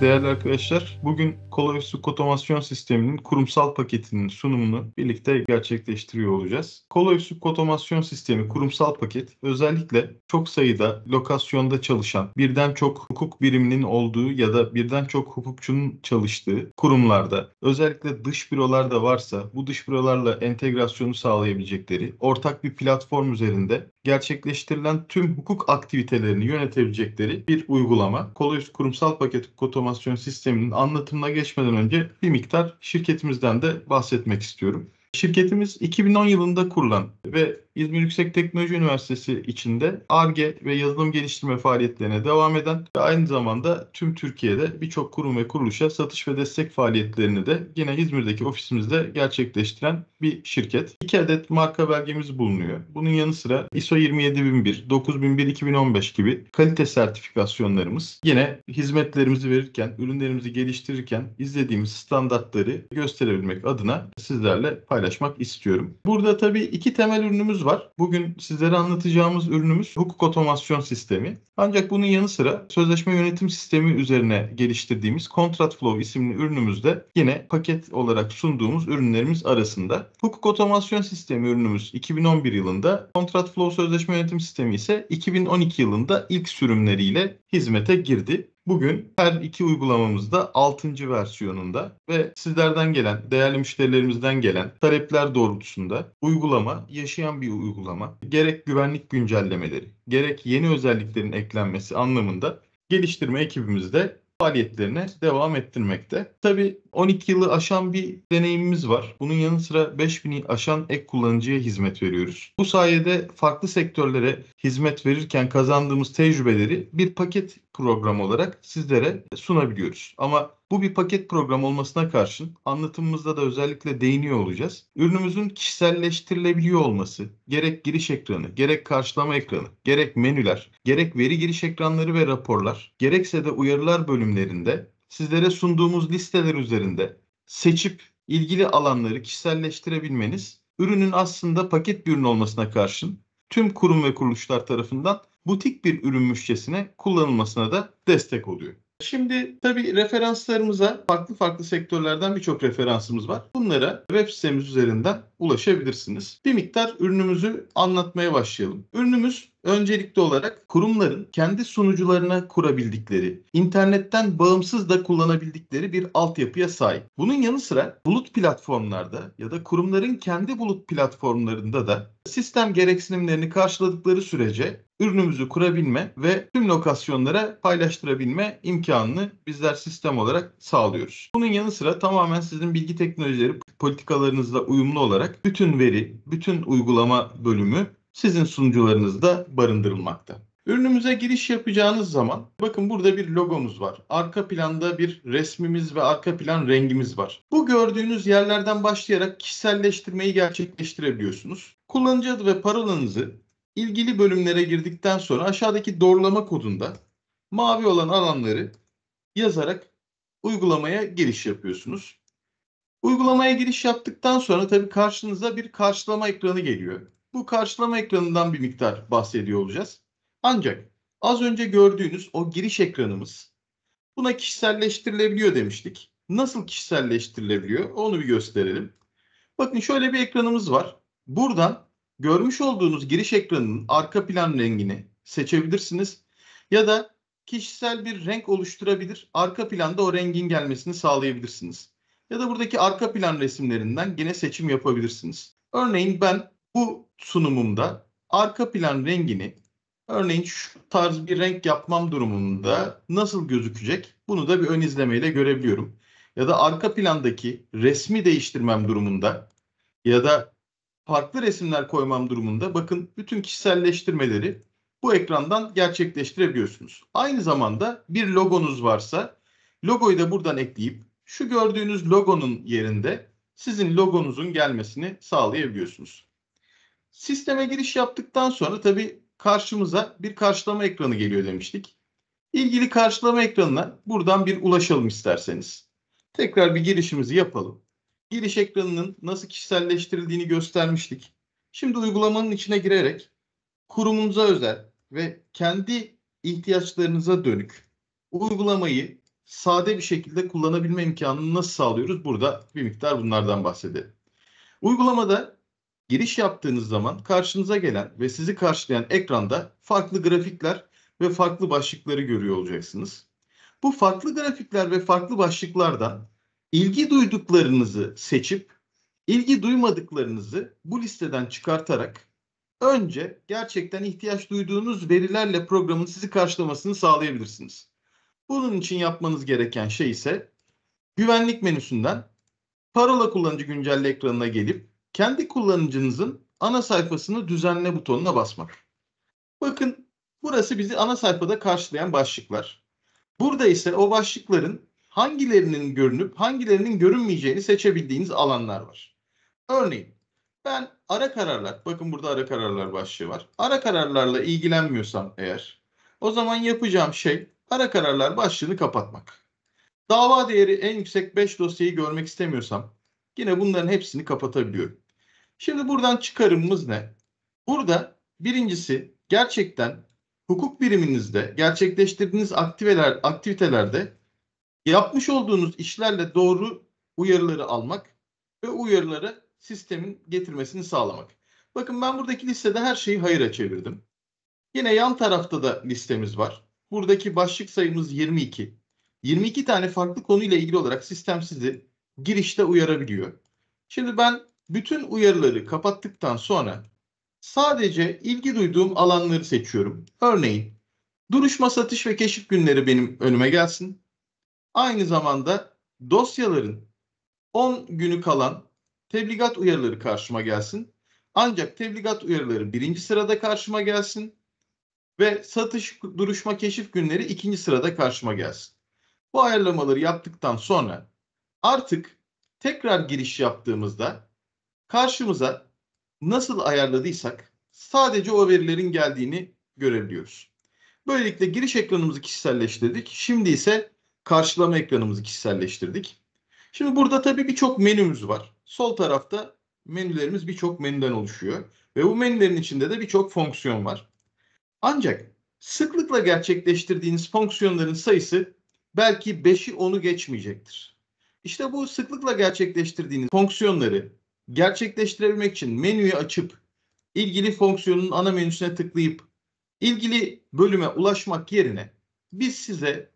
Değerli arkadaşlar, bugün kolorüsü kotomasyon sisteminin kurumsal paketinin sunumunu birlikte gerçekleştiriyor olacağız. Kolorüsü kotomasyon sistemi kurumsal paket özellikle çok sayıda lokasyonda çalışan birden çok hukuk biriminin olduğu ya da birden çok hukukçunun çalıştığı kurumlarda özellikle dış bürolarda varsa bu dış bürolarla entegrasyonu sağlayabilecekleri ortak bir platform üzerinde gerçekleştirilen tüm hukuk aktivitelerini yönetebilecekleri bir uygulama. Kolorüsü kurumsal paket kotomasyon sisteminin anlatımına geç geçmeden önce bir miktar şirketimizden de bahsetmek istiyorum. Şirketimiz 2010 yılında kurulan ve İzmir Yüksek Teknoloji Üniversitesi içinde ARGE ve yazılım geliştirme faaliyetlerine devam eden ve aynı zamanda tüm Türkiye'de birçok kurum ve kuruluşa satış ve destek faaliyetlerini de yine İzmir'deki ofisimizde gerçekleştiren bir şirket. İki adet marka belgemiz bulunuyor. Bunun yanı sıra ISO 27001, 9001-2015 gibi kalite sertifikasyonlarımız yine hizmetlerimizi verirken, ürünlerimizi geliştirirken izlediğimiz standartları gösterebilmek adına sizlerle paylaşmak istiyorum. Burada tabii iki temel ürünümüz var var. Bugün sizlere anlatacağımız ürünümüz hukuk otomasyon sistemi. Ancak bunun yanı sıra sözleşme yönetim sistemi üzerine geliştirdiğimiz Contract Flow isimli ürünümüzde yine paket olarak sunduğumuz ürünlerimiz arasında. Hukuk otomasyon sistemi ürünümüz 2011 yılında, Contract Flow sözleşme yönetim sistemi ise 2012 yılında ilk sürümleriyle hizmete girdi. Bugün her iki uygulamamızda 6. versiyonunda ve sizlerden gelen, değerli müşterilerimizden gelen talepler doğrultusunda uygulama yaşayan bir uygulama. Gerek güvenlik güncellemeleri, gerek yeni özelliklerin eklenmesi anlamında geliştirme ekibimizde faaliyetlerine devam ettirmekte. Tabii 12 yılı aşan bir deneyimimiz var. Bunun yanı sıra 5000'i aşan ek kullanıcıya hizmet veriyoruz. Bu sayede farklı sektörlere hizmet verirken kazandığımız tecrübeleri bir paket program olarak sizlere sunabiliyoruz. Ama bu bir paket program olmasına karşın anlatımımızda da özellikle değiniyor olacağız. Ürünümüzün kişiselleştirilebiliyor olması, gerek giriş ekranı, gerek karşılama ekranı, gerek menüler, gerek veri giriş ekranları ve raporlar, gerekse de uyarılar bölümlerinde sizlere sunduğumuz listeler üzerinde seçip ilgili alanları kişiselleştirebilmeniz ürünün aslında paket bir ürün olmasına karşın tüm kurum ve kuruluşlar tarafından butik bir ürün ürünmüşçesine kullanılmasına da destek oluyor. Şimdi tabii referanslarımıza farklı farklı sektörlerden birçok referansımız var. Bunlara web sitemiz üzerinden ulaşabilirsiniz. Bir miktar ürünümüzü anlatmaya başlayalım. Ürünümüz öncelikli olarak kurumların kendi sunucularına kurabildikleri, internetten bağımsız da kullanabildikleri bir altyapıya sahip. Bunun yanı sıra bulut platformlarda ya da kurumların kendi bulut platformlarında da sistem gereksinimlerini karşıladıkları sürece ürünümüzü kurabilme ve tüm lokasyonlara paylaştırabilme imkanını bizler sistem olarak sağlıyoruz. Bunun yanı sıra tamamen sizin bilgi teknolojileri politikalarınızla uyumlu olarak bütün veri, bütün uygulama bölümü sizin sunucularınızda barındırılmakta. Ürünümüze giriş yapacağınız zaman bakın burada bir logomuz var. Arka planda bir resmimiz ve arka plan rengimiz var. Bu gördüğünüz yerlerden başlayarak kişiselleştirmeyi gerçekleştirebiliyorsunuz. Kullanıcı adı ve parolanızı ilgili bölümlere girdikten sonra aşağıdaki doğrulama kodunda mavi olan alanları yazarak uygulamaya giriş yapıyorsunuz. Uygulamaya giriş yaptıktan sonra tabii karşınıza bir karşılama ekranı geliyor bu karşılama ekranından bir miktar bahsediyor olacağız. Ancak az önce gördüğünüz o giriş ekranımız buna kişiselleştirilebiliyor demiştik. Nasıl kişiselleştirilebiliyor onu bir gösterelim. Bakın şöyle bir ekranımız var. Buradan görmüş olduğunuz giriş ekranının arka plan rengini seçebilirsiniz. Ya da kişisel bir renk oluşturabilir. Arka planda o rengin gelmesini sağlayabilirsiniz. Ya da buradaki arka plan resimlerinden gene seçim yapabilirsiniz. Örneğin ben bu sunumumda arka plan rengini örneğin şu tarz bir renk yapmam durumunda nasıl gözükecek bunu da bir ön izlemeyle görebiliyorum. Ya da arka plandaki resmi değiştirmem durumunda ya da farklı resimler koymam durumunda bakın bütün kişiselleştirmeleri bu ekrandan gerçekleştirebiliyorsunuz. Aynı zamanda bir logonuz varsa logoyu da buradan ekleyip şu gördüğünüz logonun yerinde sizin logonuzun gelmesini sağlayabiliyorsunuz. Sisteme giriş yaptıktan sonra tabii karşımıza bir karşılama ekranı geliyor demiştik. İlgili karşılama ekranına buradan bir ulaşalım isterseniz. Tekrar bir girişimizi yapalım. Giriş ekranının nasıl kişiselleştirildiğini göstermiştik. Şimdi uygulamanın içine girerek kurumunuza özel ve kendi ihtiyaçlarınıza dönük uygulamayı sade bir şekilde kullanabilme imkanını nasıl sağlıyoruz? Burada bir miktar bunlardan bahsedelim. Uygulamada Giriş yaptığınız zaman karşınıza gelen ve sizi karşılayan ekranda farklı grafikler ve farklı başlıkları görüyor olacaksınız. Bu farklı grafikler ve farklı başlıklardan ilgi duyduklarınızı seçip ilgi duymadıklarınızı bu listeden çıkartarak önce gerçekten ihtiyaç duyduğunuz verilerle programın sizi karşılamasını sağlayabilirsiniz. Bunun için yapmanız gereken şey ise güvenlik menüsünden parola kullanıcı güncelli ekranına gelip kendi kullanıcınızın ana sayfasını düzenle butonuna basmak. Bakın burası bizi ana sayfada karşılayan başlıklar. Burada ise o başlıkların hangilerinin görünüp hangilerinin görünmeyeceğini seçebildiğiniz alanlar var. Örneğin ben ara kararlar, bakın burada ara kararlar başlığı var. Ara kararlarla ilgilenmiyorsam eğer, o zaman yapacağım şey ara kararlar başlığını kapatmak. Dava değeri en yüksek 5 dosyayı görmek istemiyorsam, Yine bunların hepsini kapatabiliyorum. Şimdi buradan çıkarımımız ne? Burada birincisi gerçekten hukuk biriminizde gerçekleştirdiğiniz aktiveler, aktivitelerde yapmış olduğunuz işlerle doğru uyarıları almak ve uyarıları sistemin getirmesini sağlamak. Bakın ben buradaki listede her şeyi hayıra çevirdim. Yine yan tarafta da listemiz var. Buradaki başlık sayımız 22. 22 tane farklı konuyla ilgili olarak sistem sizi girişte uyarabiliyor. Şimdi ben bütün uyarıları kapattıktan sonra sadece ilgi duyduğum alanları seçiyorum. Örneğin duruşma satış ve keşif günleri benim önüme gelsin. Aynı zamanda dosyaların 10 günü kalan tebligat uyarıları karşıma gelsin. Ancak tebligat uyarıları birinci sırada karşıma gelsin ve satış duruşma keşif günleri ikinci sırada karşıma gelsin. Bu ayarlamaları yaptıktan sonra Artık tekrar giriş yaptığımızda karşımıza nasıl ayarladıysak sadece o verilerin geldiğini görebiliyoruz. Böylelikle giriş ekranımızı kişiselleştirdik. Şimdi ise karşılama ekranımızı kişiselleştirdik. Şimdi burada tabii birçok menümüz var. Sol tarafta menülerimiz birçok menüden oluşuyor. Ve bu menülerin içinde de birçok fonksiyon var. Ancak sıklıkla gerçekleştirdiğiniz fonksiyonların sayısı belki 5'i 10'u geçmeyecektir. İşte bu sıklıkla gerçekleştirdiğiniz fonksiyonları gerçekleştirebilmek için menüyü açıp ilgili fonksiyonun ana menüsüne tıklayıp ilgili bölüme ulaşmak yerine biz size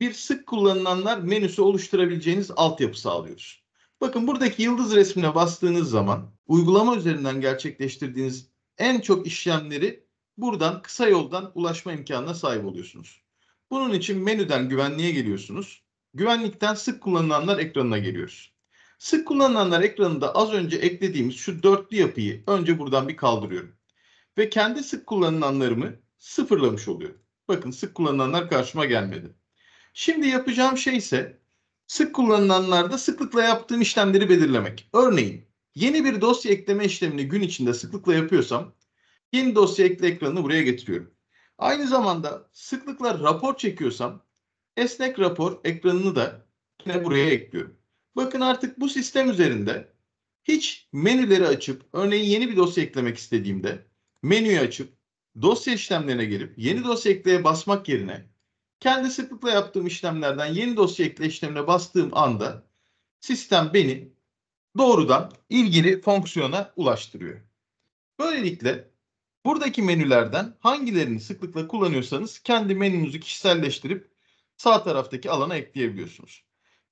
bir sık kullanılanlar menüsü oluşturabileceğiniz altyapı sağlıyoruz. Bakın buradaki yıldız resmine bastığınız zaman uygulama üzerinden gerçekleştirdiğiniz en çok işlemleri buradan kısa yoldan ulaşma imkanına sahip oluyorsunuz. Bunun için menüden güvenliğe geliyorsunuz güvenlikten sık kullanılanlar ekranına geliyoruz. Sık kullanılanlar ekranında az önce eklediğimiz şu dörtlü yapıyı önce buradan bir kaldırıyorum. Ve kendi sık kullanılanlarımı sıfırlamış oluyorum. Bakın sık kullanılanlar karşıma gelmedi. Şimdi yapacağım şey ise sık kullanılanlarda sıklıkla yaptığım işlemleri belirlemek. Örneğin yeni bir dosya ekleme işlemini gün içinde sıklıkla yapıyorsam yeni dosya ekle ekranını buraya getiriyorum. Aynı zamanda sıklıkla rapor çekiyorsam esnek rapor ekranını da yine buraya ekliyorum. Bakın artık bu sistem üzerinde hiç menüleri açıp örneğin yeni bir dosya eklemek istediğimde menüyü açıp dosya işlemlerine gelip yeni dosya ekleye basmak yerine kendi sıklıkla yaptığım işlemlerden yeni dosya ekle işlemine bastığım anda sistem beni doğrudan ilgili fonksiyona ulaştırıyor. Böylelikle buradaki menülerden hangilerini sıklıkla kullanıyorsanız kendi menünüzü kişiselleştirip sağ taraftaki alana ekleyebiliyorsunuz.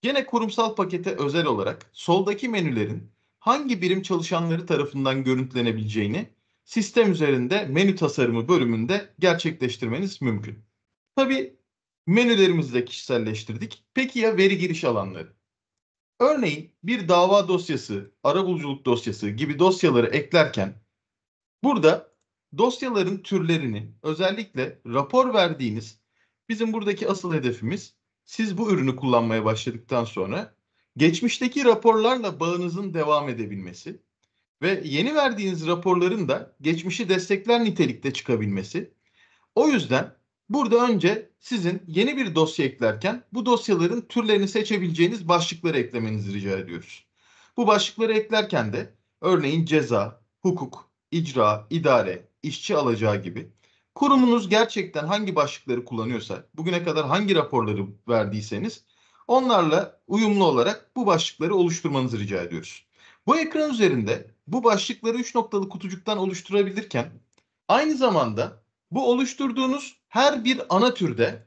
Gene kurumsal pakete özel olarak soldaki menülerin hangi birim çalışanları tarafından görüntülenebileceğini sistem üzerinde menü tasarımı bölümünde gerçekleştirmeniz mümkün. Tabi menülerimizi de kişiselleştirdik. Peki ya veri giriş alanları? Örneğin bir dava dosyası, arabuluculuk dosyası gibi dosyaları eklerken burada dosyaların türlerini özellikle rapor verdiğiniz Bizim buradaki asıl hedefimiz siz bu ürünü kullanmaya başladıktan sonra geçmişteki raporlarla bağınızın devam edebilmesi ve yeni verdiğiniz raporların da geçmişi destekler nitelikte çıkabilmesi. O yüzden burada önce sizin yeni bir dosya eklerken bu dosyaların türlerini seçebileceğiniz başlıkları eklemenizi rica ediyoruz. Bu başlıkları eklerken de örneğin ceza, hukuk, icra, idare, işçi alacağı gibi Kurumunuz gerçekten hangi başlıkları kullanıyorsa, bugüne kadar hangi raporları verdiyseniz onlarla uyumlu olarak bu başlıkları oluşturmanızı rica ediyoruz. Bu ekran üzerinde bu başlıkları 3 noktalı kutucuktan oluşturabilirken aynı zamanda bu oluşturduğunuz her bir ana türde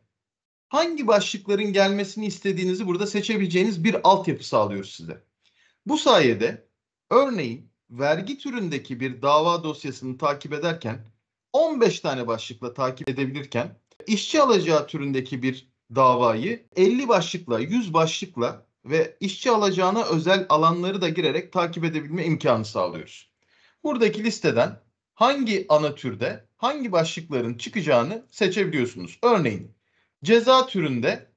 hangi başlıkların gelmesini istediğinizi burada seçebileceğiniz bir altyapı sağlıyoruz size. Bu sayede örneğin vergi türündeki bir dava dosyasını takip ederken 15 tane başlıkla takip edebilirken işçi alacağı türündeki bir davayı 50 başlıkla, 100 başlıkla ve işçi alacağına özel alanları da girerek takip edebilme imkanı sağlıyoruz. Buradaki listeden hangi ana türde hangi başlıkların çıkacağını seçebiliyorsunuz. Örneğin ceza türünde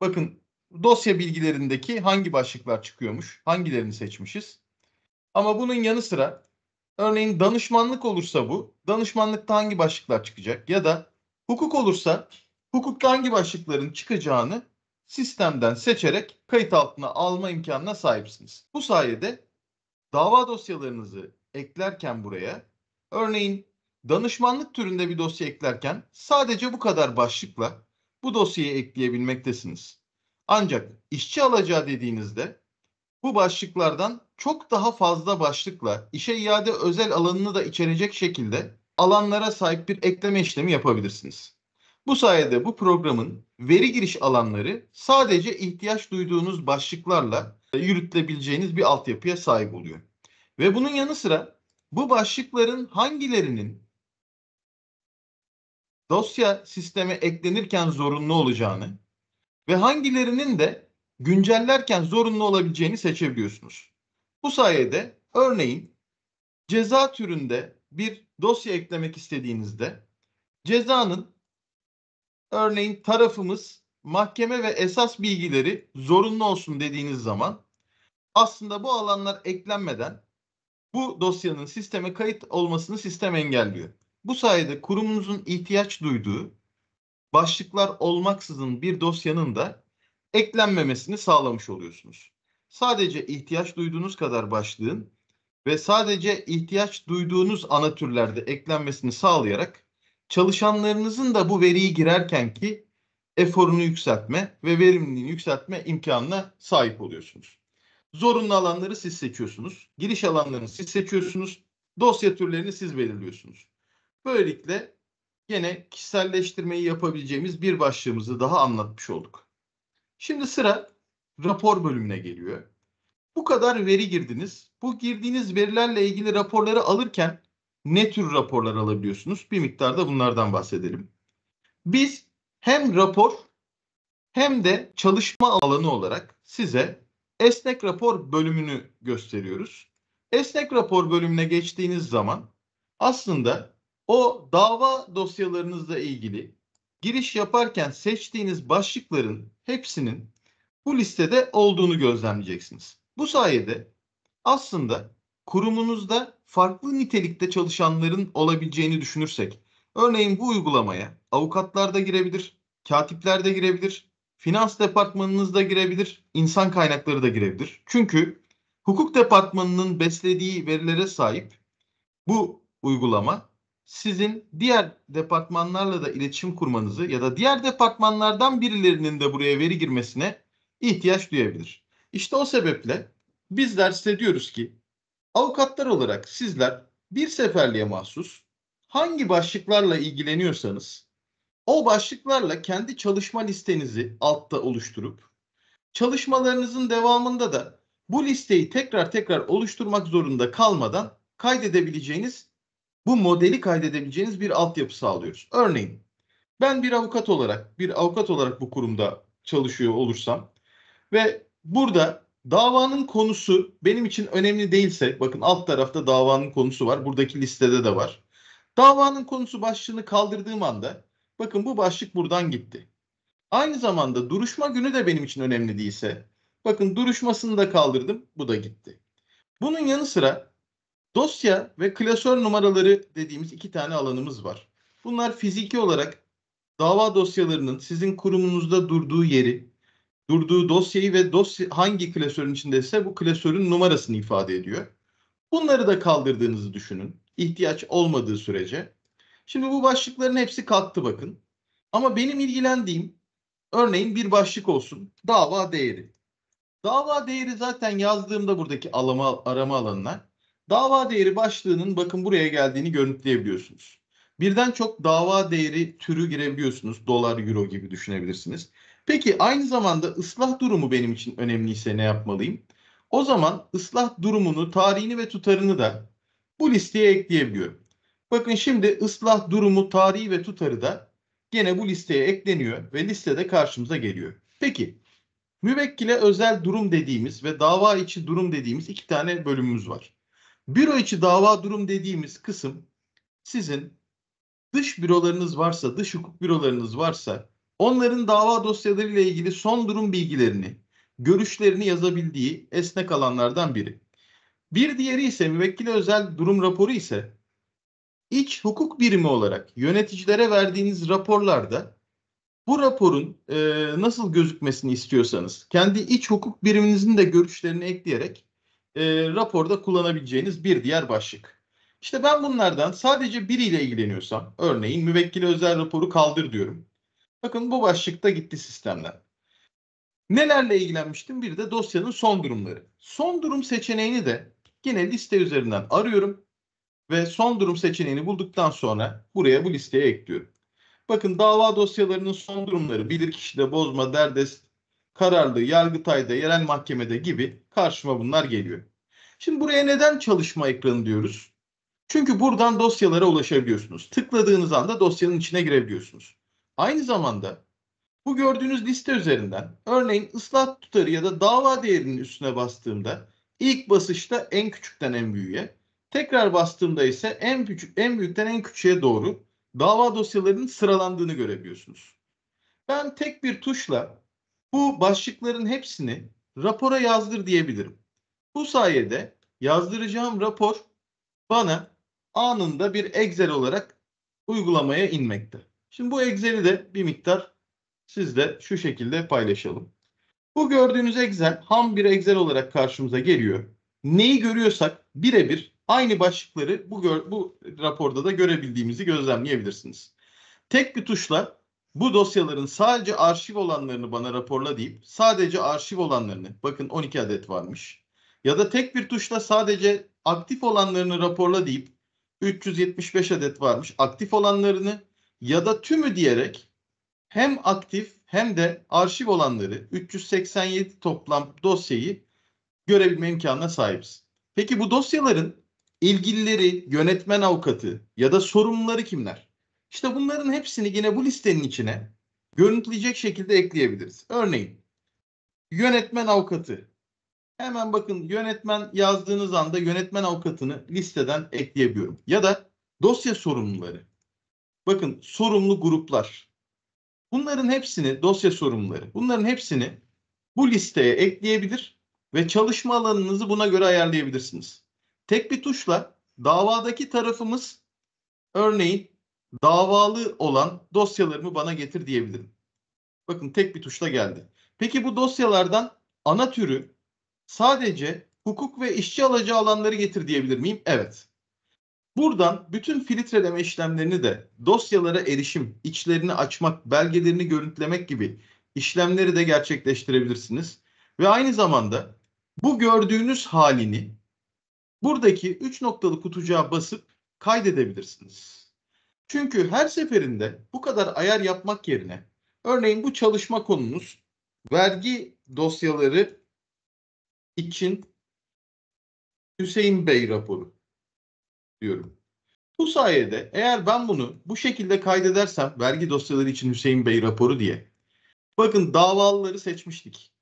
bakın dosya bilgilerindeki hangi başlıklar çıkıyormuş, hangilerini seçmişiz. Ama bunun yanı sıra Örneğin danışmanlık olursa bu, danışmanlıkta hangi başlıklar çıkacak ya da hukuk olursa hukukta hangi başlıkların çıkacağını sistemden seçerek kayıt altına alma imkanına sahipsiniz. Bu sayede dava dosyalarınızı eklerken buraya örneğin danışmanlık türünde bir dosya eklerken sadece bu kadar başlıkla bu dosyayı ekleyebilmektesiniz. Ancak işçi alacağı dediğinizde bu başlıklardan çok daha fazla başlıkla işe iade özel alanını da içerecek şekilde alanlara sahip bir ekleme işlemi yapabilirsiniz. Bu sayede bu programın veri giriş alanları sadece ihtiyaç duyduğunuz başlıklarla yürütülebileceğiniz bir altyapıya sahip oluyor. Ve bunun yanı sıra bu başlıkların hangilerinin dosya sisteme eklenirken zorunlu olacağını ve hangilerinin de güncellerken zorunlu olabileceğini seçebiliyorsunuz. Bu sayede örneğin ceza türünde bir dosya eklemek istediğinizde cezanın örneğin tarafımız mahkeme ve esas bilgileri zorunlu olsun dediğiniz zaman aslında bu alanlar eklenmeden bu dosyanın sisteme kayıt olmasını sistem engelliyor. Bu sayede kurumunuzun ihtiyaç duyduğu başlıklar olmaksızın bir dosyanın da eklenmemesini sağlamış oluyorsunuz. Sadece ihtiyaç duyduğunuz kadar başlığın ve sadece ihtiyaç duyduğunuz ana türlerde eklenmesini sağlayarak çalışanlarınızın da bu veriyi girerken ki eforunu yükseltme ve verimliliğini yükseltme imkanına sahip oluyorsunuz. Zorunlu alanları siz seçiyorsunuz. Giriş alanlarını siz seçiyorsunuz. Dosya türlerini siz belirliyorsunuz. Böylelikle yine kişiselleştirmeyi yapabileceğimiz bir başlığımızı daha anlatmış olduk. Şimdi sıra rapor bölümüne geliyor. Bu kadar veri girdiniz. Bu girdiğiniz verilerle ilgili raporları alırken ne tür raporlar alabiliyorsunuz? Bir miktar da bunlardan bahsedelim. Biz hem rapor hem de çalışma alanı olarak size esnek rapor bölümünü gösteriyoruz. Esnek rapor bölümüne geçtiğiniz zaman aslında o dava dosyalarınızla ilgili giriş yaparken seçtiğiniz başlıkların hepsinin bu listede olduğunu gözlemleyeceksiniz. Bu sayede aslında kurumunuzda farklı nitelikte çalışanların olabileceğini düşünürsek, örneğin bu uygulamaya avukatlar da girebilir, katipler de girebilir, finans departmanınız da girebilir, insan kaynakları da girebilir. Çünkü hukuk departmanının beslediği verilere sahip bu uygulama sizin diğer departmanlarla da iletişim kurmanızı ya da diğer departmanlardan birilerinin de buraya veri girmesine ihtiyaç duyabilir. İşte o sebeple bizler size diyoruz ki avukatlar olarak sizler bir seferliğe mahsus hangi başlıklarla ilgileniyorsanız o başlıklarla kendi çalışma listenizi altta oluşturup çalışmalarınızın devamında da bu listeyi tekrar tekrar oluşturmak zorunda kalmadan kaydedebileceğiniz bu modeli kaydedebileceğiniz bir altyapı sağlıyoruz. Örneğin ben bir avukat olarak bir avukat olarak bu kurumda çalışıyor olursam ve burada davanın konusu benim için önemli değilse bakın alt tarafta davanın konusu var. Buradaki listede de var. Davanın konusu başlığını kaldırdığım anda bakın bu başlık buradan gitti. Aynı zamanda duruşma günü de benim için önemli değilse bakın duruşmasını da kaldırdım bu da gitti. Bunun yanı sıra dosya ve klasör numaraları dediğimiz iki tane alanımız var. Bunlar fiziki olarak dava dosyalarının sizin kurumunuzda durduğu yeri durduğu dosyayı ve dosya hangi klasörün içindeyse bu klasörün numarasını ifade ediyor. Bunları da kaldırdığınızı düşünün. İhtiyaç olmadığı sürece. Şimdi bu başlıkların hepsi kalktı bakın. Ama benim ilgilendiğim örneğin bir başlık olsun. Dava değeri. Dava değeri zaten yazdığımda buradaki alama, arama alanına dava değeri başlığının bakın buraya geldiğini görüntüleyebiliyorsunuz. Birden çok dava değeri türü girebiliyorsunuz. Dolar, euro gibi düşünebilirsiniz. Peki aynı zamanda ıslah durumu benim için önemliyse ne yapmalıyım? O zaman ıslah durumunu, tarihini ve tutarını da bu listeye ekleyebiliyorum. Bakın şimdi ıslah durumu, tarihi ve tutarı da gene bu listeye ekleniyor ve listede karşımıza geliyor. Peki müvekkile özel durum dediğimiz ve dava içi durum dediğimiz iki tane bölümümüz var. Büro içi dava durum dediğimiz kısım sizin dış bürolarınız varsa, dış hukuk bürolarınız varsa onların dava dosyalarıyla ilgili son durum bilgilerini, görüşlerini yazabildiği esnek alanlardan biri. Bir diğeri ise müvekkile özel durum raporu ise iç hukuk birimi olarak yöneticilere verdiğiniz raporlarda bu raporun e, nasıl gözükmesini istiyorsanız kendi iç hukuk biriminizin de görüşlerini ekleyerek e, raporda kullanabileceğiniz bir diğer başlık. İşte ben bunlardan sadece biriyle ilgileniyorsam örneğin müvekkile özel raporu kaldır diyorum. Bakın bu başlıkta gitti sistemler. Nelerle ilgilenmiştim? Bir de dosyanın son durumları. Son durum seçeneğini de yine liste üzerinden arıyorum ve son durum seçeneğini bulduktan sonra buraya bu listeye ekliyorum. Bakın dava dosyalarının son durumları bilirkişide bozma, derdest, kararlı, yargıtayda, yerel mahkemede gibi karşıma bunlar geliyor. Şimdi buraya neden çalışma ekranı diyoruz? Çünkü buradan dosyalara ulaşabiliyorsunuz. Tıkladığınız anda dosyanın içine girebiliyorsunuz. Aynı zamanda bu gördüğünüz liste üzerinden örneğin ıslah tutarı ya da dava değerinin üstüne bastığımda ilk basışta en küçükten en büyüğe, tekrar bastığımda ise en küçük en büyükten en küçüğe doğru dava dosyalarının sıralandığını görebiliyorsunuz. Ben tek bir tuşla bu başlıkların hepsini rapora yazdır diyebilirim. Bu sayede yazdıracağım rapor bana anında bir Excel olarak uygulamaya inmekte. Şimdi bu Excel'i de bir miktar sizle şu şekilde paylaşalım. Bu gördüğünüz Excel ham bir Excel olarak karşımıza geliyor. Neyi görüyorsak birebir aynı başlıkları bu, bu raporda da görebildiğimizi gözlemleyebilirsiniz. Tek bir tuşla bu dosyaların sadece arşiv olanlarını bana raporla deyip sadece arşiv olanlarını bakın 12 adet varmış. Ya da tek bir tuşla sadece aktif olanlarını raporla deyip 375 adet varmış. Aktif olanlarını ya da tümü diyerek hem aktif hem de arşiv olanları 387 toplam dosyayı görebilme imkanına sahibiz. Peki bu dosyaların ilgilileri, yönetmen avukatı ya da sorumluları kimler? İşte bunların hepsini yine bu listenin içine görüntüleyecek şekilde ekleyebiliriz. Örneğin yönetmen avukatı. Hemen bakın yönetmen yazdığınız anda yönetmen avukatını listeden ekleyebiliyorum. Ya da dosya sorumluları. Bakın sorumlu gruplar. Bunların hepsini dosya sorumluları. Bunların hepsini bu listeye ekleyebilir ve çalışma alanınızı buna göre ayarlayabilirsiniz. Tek bir tuşla davadaki tarafımız örneğin davalı olan dosyalarımı bana getir diyebilirim. Bakın tek bir tuşla geldi. Peki bu dosyalardan ana türü sadece hukuk ve işçi alacağı alanları getir diyebilir miyim? Evet. Buradan bütün filtreleme işlemlerini de dosyalara erişim, içlerini açmak, belgelerini görüntülemek gibi işlemleri de gerçekleştirebilirsiniz. Ve aynı zamanda bu gördüğünüz halini buradaki 3 noktalı kutucuğa basıp kaydedebilirsiniz. Çünkü her seferinde bu kadar ayar yapmak yerine örneğin bu çalışma konumuz vergi dosyaları için Hüseyin Bey raporu diyorum. Bu sayede eğer ben bunu bu şekilde kaydedersem vergi dosyaları için Hüseyin Bey raporu diye. Bakın davalıları seçmiştik.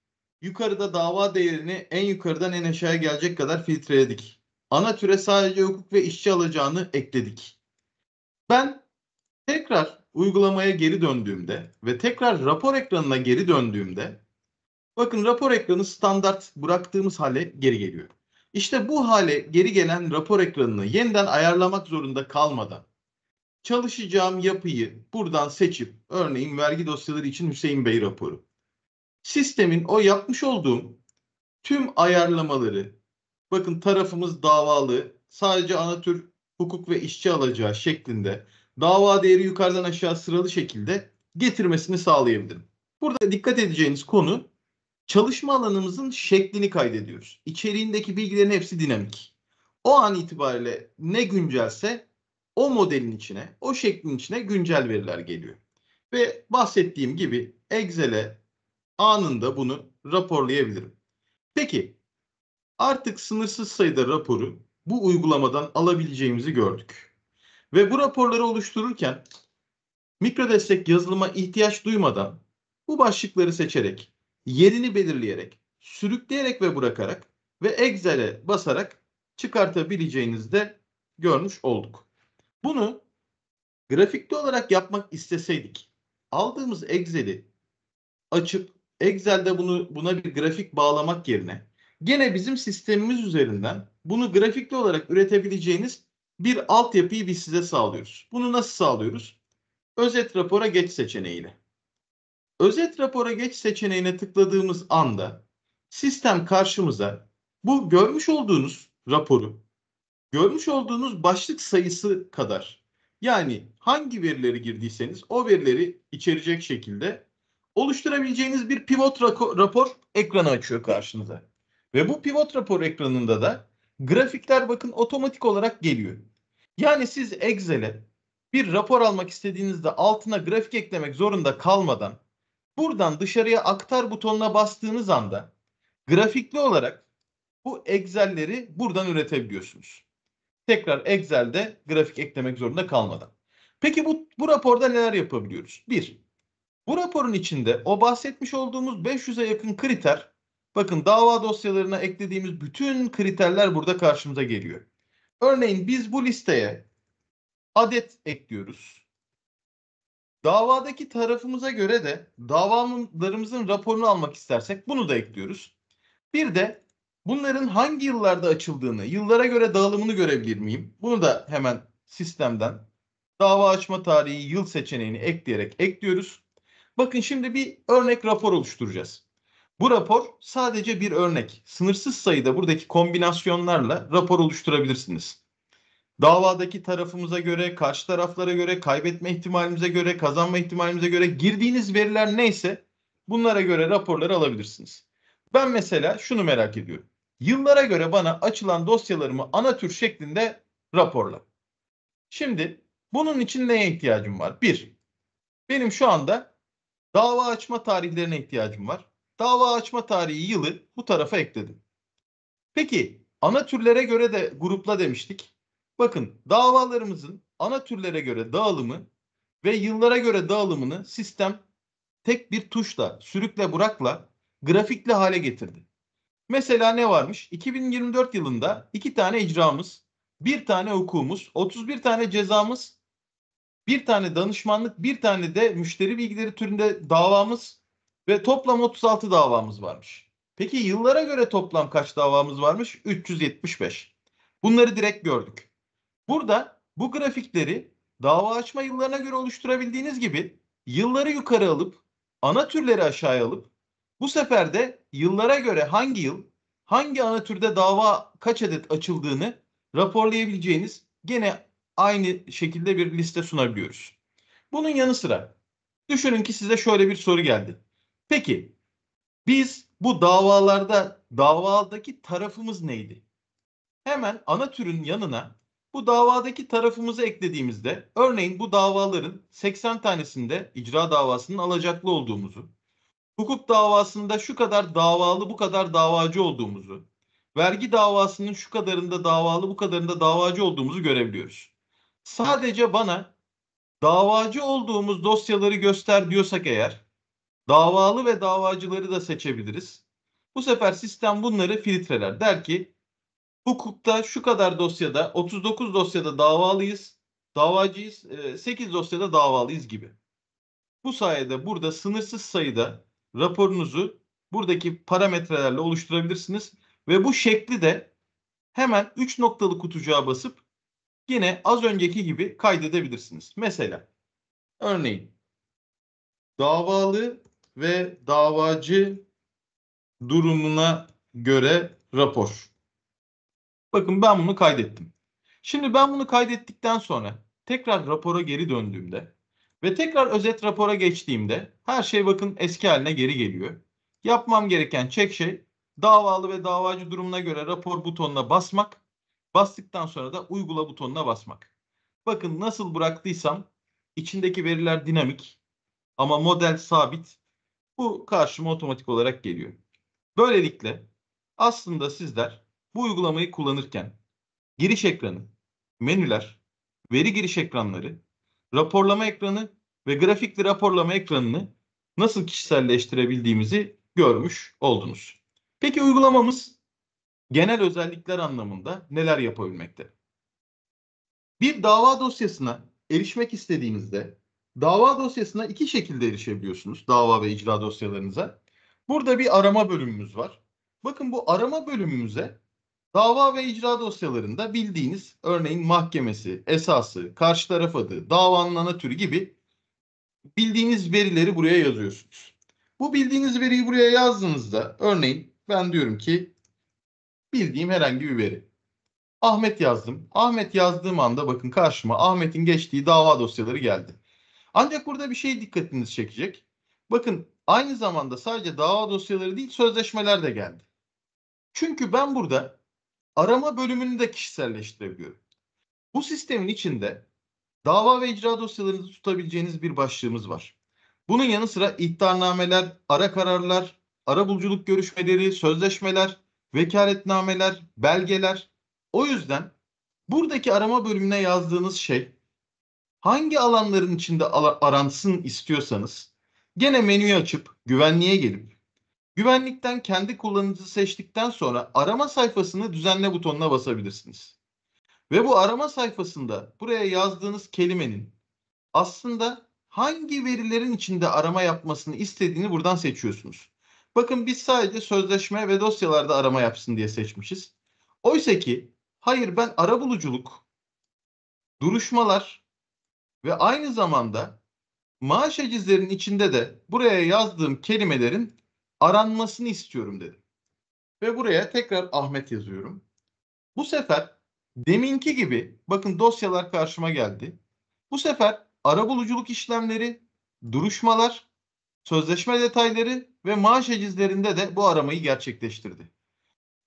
Yukarıda dava değerini en yukarıdan en aşağıya gelecek kadar filtreledik. Ana türe sadece hukuk ve işçi alacağını ekledik. Ben tekrar uygulamaya geri döndüğümde ve tekrar rapor ekranına geri döndüğümde bakın rapor ekranı standart bıraktığımız hale geri geliyor. İşte bu hale geri gelen rapor ekranını yeniden ayarlamak zorunda kalmadan çalışacağım yapıyı buradan seçip örneğin vergi dosyaları için Hüseyin Bey raporu. Sistemin o yapmış olduğum tüm ayarlamaları bakın tarafımız davalı sadece anatür hukuk ve işçi alacağı şeklinde dava değeri yukarıdan aşağı sıralı şekilde getirmesini sağlayabilirim. Burada dikkat edeceğiniz konu Çalışma alanımızın şeklini kaydediyoruz. İçeriğindeki bilgilerin hepsi dinamik. O an itibariyle ne güncelse o modelin içine, o şeklin içine güncel veriler geliyor. Ve bahsettiğim gibi Excel'e anında bunu raporlayabilirim. Peki artık sınırsız sayıda raporu bu uygulamadan alabileceğimizi gördük. Ve bu raporları oluştururken mikro destek yazılıma ihtiyaç duymadan bu başlıkları seçerek yerini belirleyerek, sürükleyerek ve bırakarak ve Excel'e basarak çıkartabileceğinizi de görmüş olduk. Bunu grafikli olarak yapmak isteseydik aldığımız Excel'i açıp Excel'de bunu buna bir grafik bağlamak yerine gene bizim sistemimiz üzerinden bunu grafikli olarak üretebileceğiniz bir altyapıyı biz size sağlıyoruz. Bunu nasıl sağlıyoruz? Özet rapora geç seçeneğiyle. Özet rapora geç seçeneğine tıkladığımız anda sistem karşımıza bu görmüş olduğunuz raporu görmüş olduğunuz başlık sayısı kadar yani hangi verileri girdiyseniz o verileri içerecek şekilde oluşturabileceğiniz bir pivot rapor ekranı açıyor karşınıza. Ve bu pivot rapor ekranında da grafikler bakın otomatik olarak geliyor. Yani siz Excel'e bir rapor almak istediğinizde altına grafik eklemek zorunda kalmadan Buradan dışarıya aktar butonuna bastığınız anda grafikli olarak bu Excel'leri buradan üretebiliyorsunuz. Tekrar Excel'de grafik eklemek zorunda kalmadan. Peki bu, bu raporda neler yapabiliyoruz? Bir, bu raporun içinde o bahsetmiş olduğumuz 500'e yakın kriter, bakın dava dosyalarına eklediğimiz bütün kriterler burada karşımıza geliyor. Örneğin biz bu listeye adet ekliyoruz. Davadaki tarafımıza göre de davalarımızın raporunu almak istersek bunu da ekliyoruz. Bir de bunların hangi yıllarda açıldığını, yıllara göre dağılımını görebilir miyim? Bunu da hemen sistemden dava açma tarihi yıl seçeneğini ekleyerek ekliyoruz. Bakın şimdi bir örnek rapor oluşturacağız. Bu rapor sadece bir örnek. Sınırsız sayıda buradaki kombinasyonlarla rapor oluşturabilirsiniz davadaki tarafımıza göre, karşı taraflara göre, kaybetme ihtimalimize göre, kazanma ihtimalimize göre girdiğiniz veriler neyse bunlara göre raporları alabilirsiniz. Ben mesela şunu merak ediyorum. Yıllara göre bana açılan dosyalarımı ana tür şeklinde raporla. Şimdi bunun için neye ihtiyacım var? Bir, benim şu anda dava açma tarihlerine ihtiyacım var. Dava açma tarihi yılı bu tarafa ekledim. Peki ana türlere göre de grupla demiştik. Bakın davalarımızın ana türlere göre dağılımı ve yıllara göre dağılımını sistem tek bir tuşla, sürükle bırakla grafikle hale getirdi. Mesela ne varmış? 2024 yılında iki tane icramız, bir tane hukukumuz, 31 tane cezamız, bir tane danışmanlık, bir tane de müşteri bilgileri türünde davamız ve toplam 36 davamız varmış. Peki yıllara göre toplam kaç davamız varmış? 375. Bunları direkt gördük. Burada bu grafikleri dava açma yıllarına göre oluşturabildiğiniz gibi yılları yukarı alıp ana türleri aşağıya alıp bu sefer de yıllara göre hangi yıl hangi ana türde dava kaç adet açıldığını raporlayabileceğiniz gene aynı şekilde bir liste sunabiliyoruz. Bunun yanı sıra düşünün ki size şöyle bir soru geldi. Peki biz bu davalarda davadaki tarafımız neydi? Hemen ana türün yanına bu davadaki tarafımızı eklediğimizde örneğin bu davaların 80 tanesinde icra davasının alacaklı olduğumuzu, hukuk davasında şu kadar davalı bu kadar davacı olduğumuzu, vergi davasının şu kadarında davalı bu kadarında davacı olduğumuzu görebiliyoruz. Sadece bana davacı olduğumuz dosyaları göster diyorsak eğer davalı ve davacıları da seçebiliriz. Bu sefer sistem bunları filtreler. Der ki hukukta şu kadar dosyada 39 dosyada davalıyız, davacıyız, 8 e, dosyada davalıyız gibi. Bu sayede burada sınırsız sayıda raporunuzu buradaki parametrelerle oluşturabilirsiniz ve bu şekli de hemen 3 noktalı kutucuğa basıp yine az önceki gibi kaydedebilirsiniz. Mesela örneğin davalı ve davacı durumuna göre rapor. Bakın ben bunu kaydettim. Şimdi ben bunu kaydettikten sonra tekrar rapora geri döndüğümde ve tekrar özet rapora geçtiğimde her şey bakın eski haline geri geliyor. Yapmam gereken çek şey davalı ve davacı durumuna göre rapor butonuna basmak. Bastıktan sonra da uygula butonuna basmak. Bakın nasıl bıraktıysam içindeki veriler dinamik ama model sabit. Bu karşıma otomatik olarak geliyor. Böylelikle aslında sizler bu uygulamayı kullanırken giriş ekranı, menüler, veri giriş ekranları, raporlama ekranı ve grafikli raporlama ekranını nasıl kişiselleştirebildiğimizi görmüş oldunuz. Peki uygulamamız genel özellikler anlamında neler yapabilmekte? Bir dava dosyasına erişmek istediğinizde dava dosyasına iki şekilde erişebiliyorsunuz dava ve icra dosyalarınıza. Burada bir arama bölümümüz var. Bakın bu arama bölümümüze Dava ve icra dosyalarında bildiğiniz örneğin mahkemesi, esası, karşı taraf adı, davanın ana türü gibi bildiğiniz verileri buraya yazıyorsunuz. Bu bildiğiniz veriyi buraya yazdığınızda örneğin ben diyorum ki bildiğim herhangi bir veri. Ahmet yazdım. Ahmet yazdığım anda bakın karşıma Ahmet'in geçtiği dava dosyaları geldi. Ancak burada bir şey dikkatinizi çekecek. Bakın aynı zamanda sadece dava dosyaları değil sözleşmeler de geldi. Çünkü ben burada arama bölümünü de kişiselleştirebiliyorum. Bu sistemin içinde dava ve icra dosyalarınızı tutabileceğiniz bir başlığımız var. Bunun yanı sıra iddianameler, ara kararlar, ara bulculuk görüşmeleri, sözleşmeler, vekaletnameler, belgeler. O yüzden buradaki arama bölümüne yazdığınız şey hangi alanların içinde aransın istiyorsanız gene menüyü açıp güvenliğe gelip Güvenlikten kendi kullanıcı seçtikten sonra arama sayfasını düzenle butonuna basabilirsiniz. Ve bu arama sayfasında buraya yazdığınız kelimenin aslında hangi verilerin içinde arama yapmasını istediğini buradan seçiyorsunuz. Bakın biz sadece sözleşme ve dosyalarda arama yapsın diye seçmişiz. Oysa ki hayır ben arabuluculuk, duruşmalar ve aynı zamanda maaş ecizlerinin içinde de buraya yazdığım kelimelerin aranmasını istiyorum dedim. Ve buraya tekrar Ahmet yazıyorum. Bu sefer deminki gibi bakın dosyalar karşıma geldi. Bu sefer arabuluculuk işlemleri, duruşmalar, sözleşme detayları ve maaş hecizlerinde de bu aramayı gerçekleştirdi.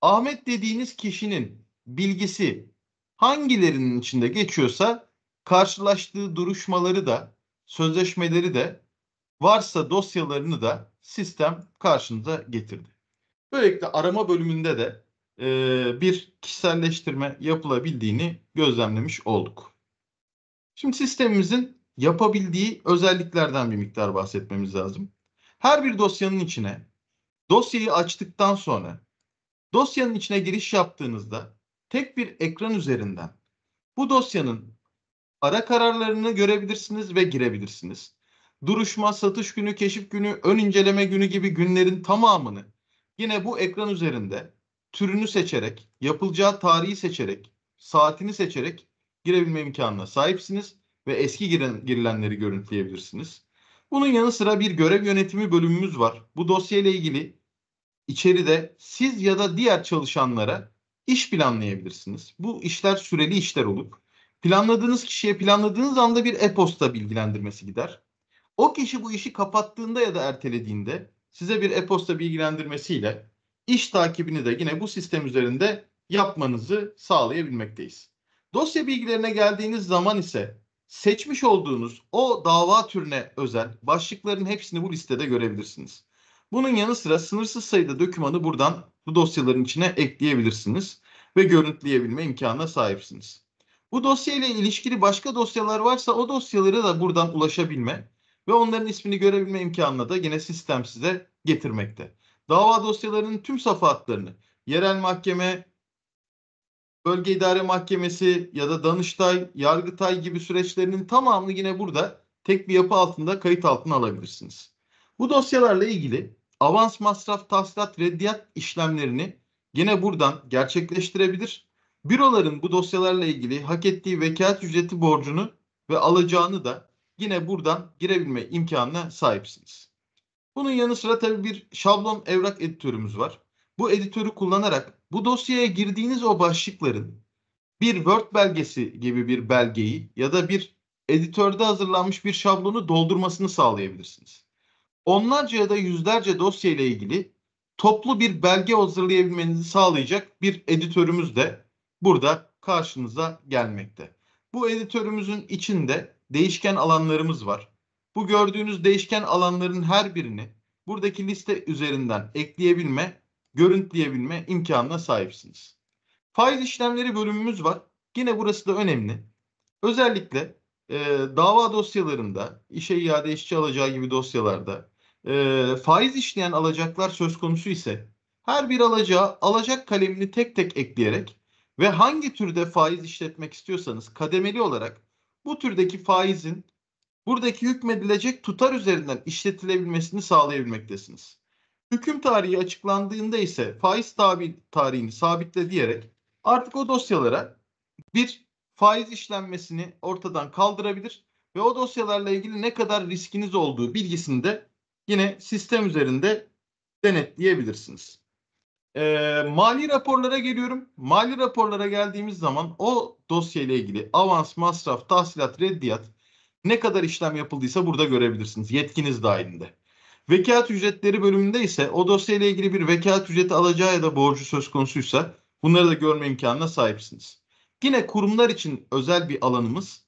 Ahmet dediğiniz kişinin bilgisi hangilerinin içinde geçiyorsa karşılaştığı duruşmaları da sözleşmeleri de varsa dosyalarını da sistem karşınıza getirdi. Böylelikle arama bölümünde de e, bir kişiselleştirme yapılabildiğini gözlemlemiş olduk. Şimdi sistemimizin yapabildiği özelliklerden bir miktar bahsetmemiz lazım. Her bir dosyanın içine dosyayı açtıktan sonra dosyanın içine giriş yaptığınızda tek bir ekran üzerinden bu dosyanın ara kararlarını görebilirsiniz ve girebilirsiniz duruşma, satış günü, keşif günü, ön inceleme günü gibi günlerin tamamını yine bu ekran üzerinde türünü seçerek, yapılacağı tarihi seçerek, saatini seçerek girebilme imkanına sahipsiniz ve eski giren, girilenleri görüntüleyebilirsiniz. Bunun yanı sıra bir görev yönetimi bölümümüz var. Bu dosya ile ilgili içeride siz ya da diğer çalışanlara iş planlayabilirsiniz. Bu işler süreli işler olup planladığınız kişiye planladığınız anda bir e-posta bilgilendirmesi gider. O kişi bu işi kapattığında ya da ertelediğinde size bir e-posta bilgilendirmesiyle iş takibini de yine bu sistem üzerinde yapmanızı sağlayabilmekteyiz. Dosya bilgilerine geldiğiniz zaman ise seçmiş olduğunuz o dava türüne özel başlıkların hepsini bu listede görebilirsiniz. Bunun yanı sıra sınırsız sayıda dokümanı buradan bu dosyaların içine ekleyebilirsiniz ve görüntüleyebilme imkanına sahipsiniz. Bu dosya ile ilişkili başka dosyalar varsa o dosyalara da buradan ulaşabilme ve onların ismini görebilme imkanına da yine sistem size getirmekte. Dava dosyalarının tüm safahatlarını yerel mahkeme, bölge idare mahkemesi ya da Danıştay, Yargıtay gibi süreçlerinin tamamını yine burada tek bir yapı altında kayıt altına alabilirsiniz. Bu dosyalarla ilgili avans masraf tahsilat reddiyat işlemlerini yine buradan gerçekleştirebilir. Büroların bu dosyalarla ilgili hak ettiği vekalet ücreti borcunu ve alacağını da yine buradan girebilme imkanına sahipsiniz. Bunun yanı sıra tabii bir şablon evrak editörümüz var. Bu editörü kullanarak bu dosyaya girdiğiniz o başlıkların bir Word belgesi gibi bir belgeyi ya da bir editörde hazırlanmış bir şablonu doldurmasını sağlayabilirsiniz. Onlarca ya da yüzlerce dosya ile ilgili toplu bir belge hazırlayabilmenizi sağlayacak bir editörümüz de burada karşınıza gelmekte. Bu editörümüzün içinde değişken alanlarımız var. Bu gördüğünüz değişken alanların her birini buradaki liste üzerinden ekleyebilme, görüntüleyebilme imkanına sahipsiniz. Faiz işlemleri bölümümüz var. Yine burası da önemli. Özellikle e, dava dosyalarında, işe iade işçi alacağı gibi dosyalarda e, faiz işleyen alacaklar söz konusu ise her bir alacağı alacak kalemini tek tek ekleyerek ve hangi türde faiz işletmek istiyorsanız kademeli olarak bu türdeki faizin buradaki hükmedilecek tutar üzerinden işletilebilmesini sağlayabilmektesiniz. Hüküm tarihi açıklandığında ise faiz tabi tarihini sabitle diyerek artık o dosyalara bir faiz işlenmesini ortadan kaldırabilir ve o dosyalarla ilgili ne kadar riskiniz olduğu bilgisini de yine sistem üzerinde denetleyebilirsiniz. E, mali raporlara geliyorum. Mali raporlara geldiğimiz zaman o dosyayla ilgili avans, masraf, tahsilat, reddiyat ne kadar işlem yapıldıysa burada görebilirsiniz yetkiniz dahilinde. Vekalet ücretleri bölümünde ise o dosyayla ilgili bir vekalet ücreti alacağı ya da borcu söz konusuysa bunları da görme imkanına sahipsiniz. Yine kurumlar için özel bir alanımız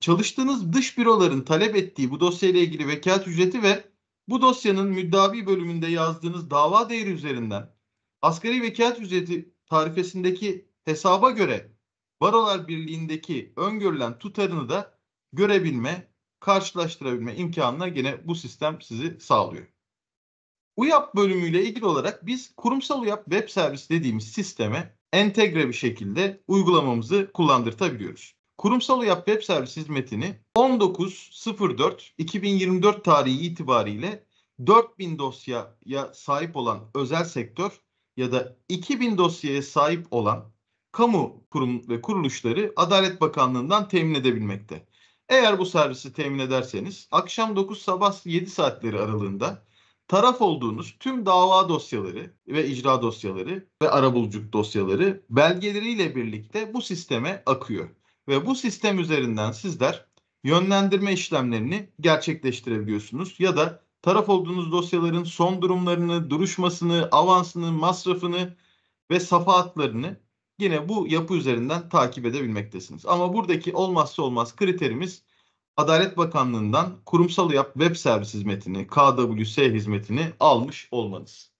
çalıştığınız dış büroların talep ettiği bu dosyayla ilgili vekalet ücreti ve bu dosyanın müddavi bölümünde yazdığınız dava değeri üzerinden Asgari vekalet ücreti tarifesindeki hesaba göre Barolar Birliği'ndeki öngörülen tutarını da görebilme, karşılaştırabilme imkanına gene bu sistem sizi sağlıyor. UYAP bölümüyle ilgili olarak biz kurumsal UYAP web servis dediğimiz sisteme entegre bir şekilde uygulamamızı kullandırtabiliyoruz. Kurumsal UYAP web servis hizmetini 19.04.2024 tarihi itibariyle 4000 dosyaya sahip olan özel sektör ya da 2000 dosyaya sahip olan kamu kurum ve kuruluşları Adalet Bakanlığı'ndan temin edebilmekte. Eğer bu servisi temin ederseniz akşam 9 sabah 7 saatleri aralığında taraf olduğunuz tüm dava dosyaları ve icra dosyaları ve arabuluculuk dosyaları belgeleriyle birlikte bu sisteme akıyor. Ve bu sistem üzerinden sizler yönlendirme işlemlerini gerçekleştirebiliyorsunuz ya da taraf olduğunuz dosyaların son durumlarını, duruşmasını, avansını, masrafını ve safahatlarını yine bu yapı üzerinden takip edebilmektesiniz. Ama buradaki olmazsa olmaz kriterimiz Adalet Bakanlığı'ndan kurumsal yap web servis hizmetini, KWS hizmetini almış olmanız.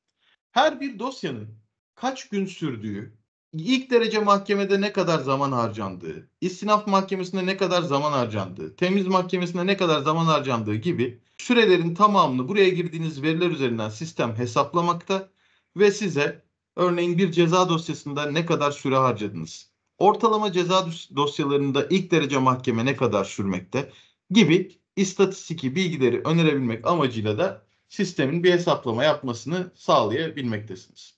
Her bir dosyanın kaç gün sürdüğü, ilk derece mahkemede ne kadar zaman harcandığı, istinaf mahkemesinde ne kadar zaman harcandığı, temiz mahkemesinde ne kadar zaman harcandığı gibi Sürelerin tamamını buraya girdiğiniz veriler üzerinden sistem hesaplamakta ve size örneğin bir ceza dosyasında ne kadar süre harcadınız? Ortalama ceza dosyalarında ilk derece mahkeme ne kadar sürmekte gibi istatistiki bilgileri önerebilmek amacıyla da sistemin bir hesaplama yapmasını sağlayabilmektesiniz.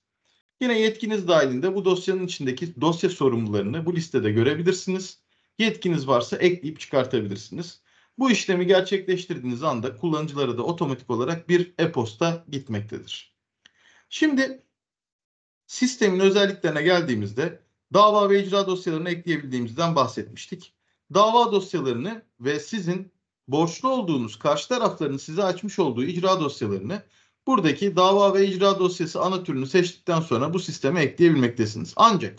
Yine yetkiniz dahilinde bu dosyanın içindeki dosya sorumlularını bu listede görebilirsiniz. Yetkiniz varsa ekleyip çıkartabilirsiniz. Bu işlemi gerçekleştirdiğiniz anda kullanıcılara da otomatik olarak bir e-posta gitmektedir. Şimdi sistemin özelliklerine geldiğimizde dava ve icra dosyalarını ekleyebildiğimizden bahsetmiştik. Dava dosyalarını ve sizin borçlu olduğunuz karşı tarafların size açmış olduğu icra dosyalarını buradaki dava ve icra dosyası ana türünü seçtikten sonra bu sisteme ekleyebilmektesiniz. Ancak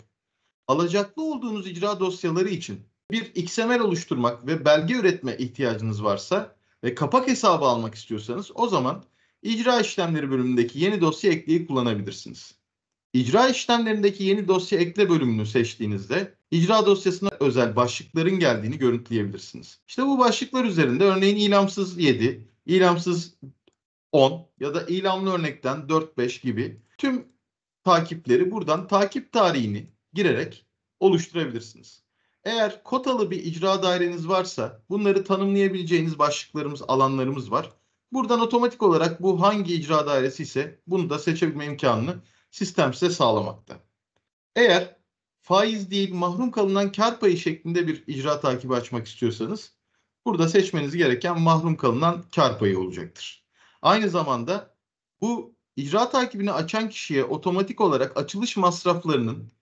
alacaklı olduğunuz icra dosyaları için bir XML oluşturmak ve belge üretme ihtiyacınız varsa ve kapak hesabı almak istiyorsanız o zaman icra işlemleri bölümündeki yeni dosya ekleyi kullanabilirsiniz. İcra işlemlerindeki yeni dosya ekle bölümünü seçtiğinizde icra dosyasına özel başlıkların geldiğini görüntüleyebilirsiniz. İşte bu başlıklar üzerinde örneğin ilamsız 7, ilamsız 10 ya da ilamlı örnekten 4-5 gibi tüm takipleri buradan takip tarihini girerek oluşturabilirsiniz. Eğer kotalı bir icra daireniz varsa bunları tanımlayabileceğiniz başlıklarımız, alanlarımız var. Buradan otomatik olarak bu hangi icra dairesi ise bunu da seçebilme imkanını sistem size sağlamakta. Eğer faiz değil mahrum kalınan kar payı şeklinde bir icra takibi açmak istiyorsanız burada seçmeniz gereken mahrum kalınan kar payı olacaktır. Aynı zamanda bu icra takibini açan kişiye otomatik olarak açılış masraflarının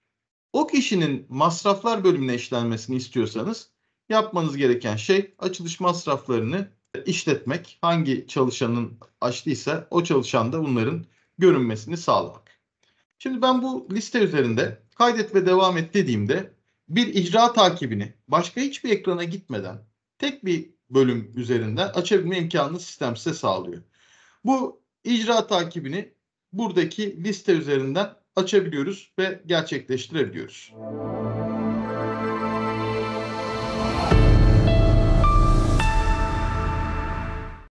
o kişinin masraflar bölümüne işlenmesini istiyorsanız yapmanız gereken şey açılış masraflarını işletmek. Hangi çalışanın açtıysa o çalışan da bunların görünmesini sağlamak. Şimdi ben bu liste üzerinde kaydet ve devam et dediğimde bir icra takibini başka hiçbir ekrana gitmeden tek bir bölüm üzerinde açabilme imkanını sistem size sağlıyor. Bu icra takibini buradaki liste üzerinden açabiliyoruz ve gerçekleştirebiliyoruz.